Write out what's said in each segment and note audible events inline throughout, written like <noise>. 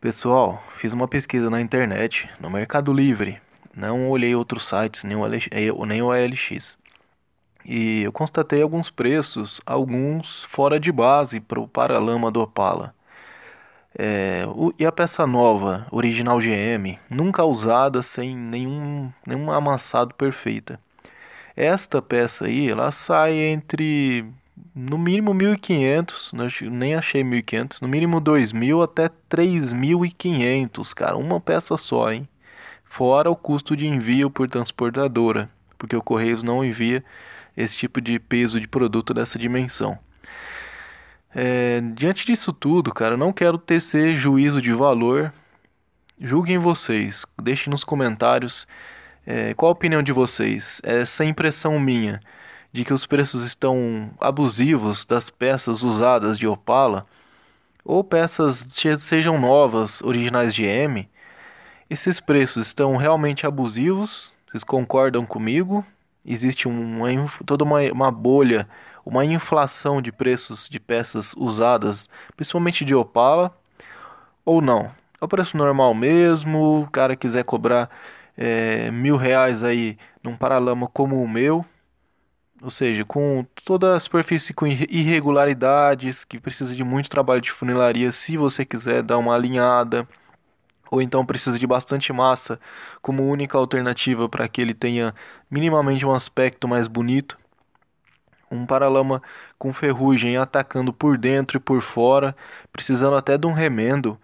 Pessoal, fiz uma pesquisa na internet, no Mercado Livre. Não olhei outros sites, nem o, LX, eh, nem o ALX. E eu constatei alguns preços, alguns fora de base para o paralama do Opala. É, o, e a peça nova, original GM, nunca usada, sem nenhum, nenhum amassado perfeita. Esta peça aí, ela sai entre no mínimo 1.500, né? nem achei 1.500, no mínimo 2.000 até 3.500, cara, uma peça só, hein? Fora o custo de envio por transportadora, porque o Correios não envia esse tipo de peso de produto dessa dimensão. É, diante disso tudo, cara, não quero tecer juízo de valor. Julguem vocês, deixem nos comentários é, qual a opinião de vocês. É Essa impressão minha de que os preços estão abusivos das peças usadas de Opala, ou peças sejam novas, originais de M, esses preços estão realmente abusivos? Vocês concordam comigo? Existe uma, toda uma, uma bolha, uma inflação de preços de peças usadas, principalmente de Opala, ou não? É o preço normal mesmo, o cara quiser cobrar é, mil reais aí num paralama como o meu, ou seja, com toda a superfície com irregularidades, que precisa de muito trabalho de funilaria se você quiser dar uma alinhada, ou então precisa de bastante massa como única alternativa para que ele tenha minimamente um aspecto mais bonito. Um paralama com ferrugem atacando por dentro e por fora, precisando até de um remendo,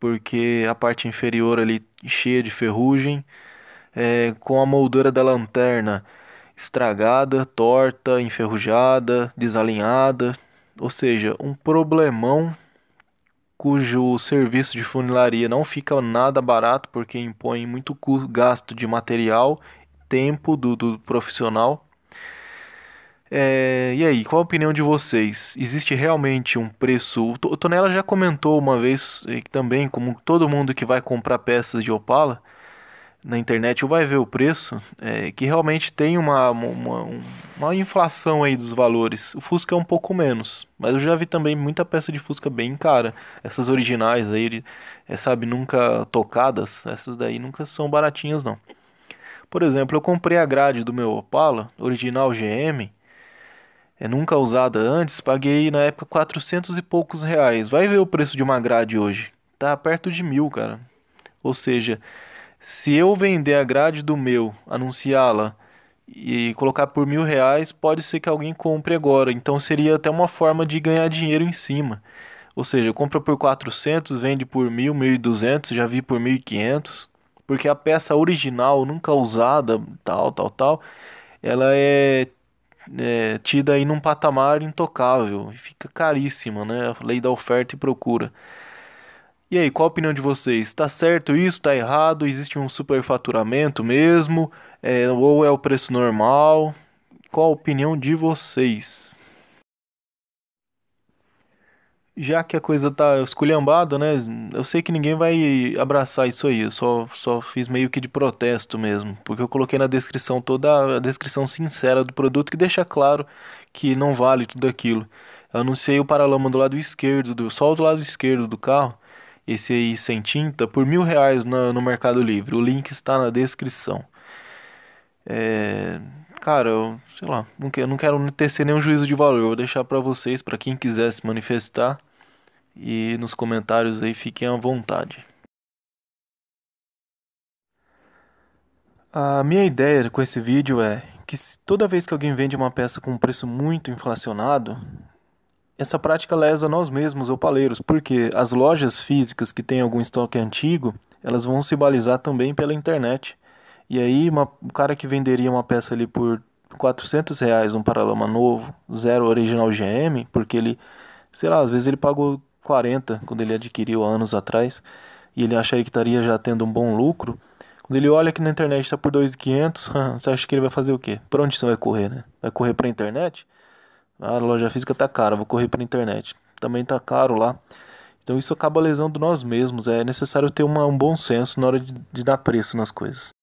porque a parte inferior ali cheia de ferrugem, é, com a moldura da lanterna estragada, torta, enferrujada, desalinhada, ou seja, um problemão cujo serviço de funilaria não fica nada barato porque impõe muito gasto de material, tempo do, do profissional. É, e aí, qual a opinião de vocês? Existe realmente um preço? O Tonela já comentou uma vez eh, também, como todo mundo que vai comprar peças de Opala, na internet ou vai ver o preço, é, que realmente tem uma, uma, uma inflação aí dos valores. O Fusca é um pouco menos, mas eu já vi também muita peça de Fusca bem cara. Essas originais aí, é, sabe, nunca tocadas, essas daí nunca são baratinhas não. Por exemplo, eu comprei a grade do meu Opala, original GM, é nunca usada antes, paguei na época 400 e poucos reais. Vai ver o preço de uma grade hoje. Tá perto de mil, cara. Ou seja, se eu vender a grade do meu, anunciá-la e colocar por mil reais, pode ser que alguém compre agora. Então seria até uma forma de ganhar dinheiro em cima. Ou seja, compra por 400, vende por mil, 1.200, já vi por 1.500. Porque a peça original, nunca usada, tal, tal, tal, ela é, é tida aí num patamar intocável. Fica caríssima, né? A lei da oferta e procura. E aí, qual a opinião de vocês? Tá certo isso? Tá errado? Existe um superfaturamento mesmo? É, ou é o preço normal? Qual a opinião de vocês? Já que a coisa tá esculhambada, né? Eu sei que ninguém vai abraçar isso aí. Eu só, só fiz meio que de protesto mesmo. Porque eu coloquei na descrição toda a descrição sincera do produto que deixa claro que não vale tudo aquilo. Eu anunciei o paralama do lado esquerdo, do, só do lado esquerdo do carro esse aí sem tinta, por mil reais no, no Mercado Livre. O link está na descrição. É, cara, eu, sei lá, não quero, não quero tecer nenhum juízo de valor. Eu vou deixar para vocês, para quem quiser se manifestar. E nos comentários aí fiquem à vontade. A minha ideia com esse vídeo é que toda vez que alguém vende uma peça com um preço muito inflacionado, essa prática lesa nós mesmos, opaleiros, porque as lojas físicas que têm algum estoque antigo, elas vão se balizar também pela internet. E aí, uma, o cara que venderia uma peça ali por 400 reais, um paralama novo, zero original GM, porque ele, sei lá, às vezes ele pagou 40 quando ele adquiriu há anos atrás, e ele acha que estaria já tendo um bom lucro. Quando ele olha que na internet está por 2.500, <laughs> você acha que ele vai fazer o quê? Para onde você vai correr, né? Vai correr para a internet? Ah, a loja física tá cara, vou correr pela internet. Também tá caro lá. Então isso acaba lesando nós mesmos. É necessário ter uma, um bom senso na hora de, de dar preço nas coisas.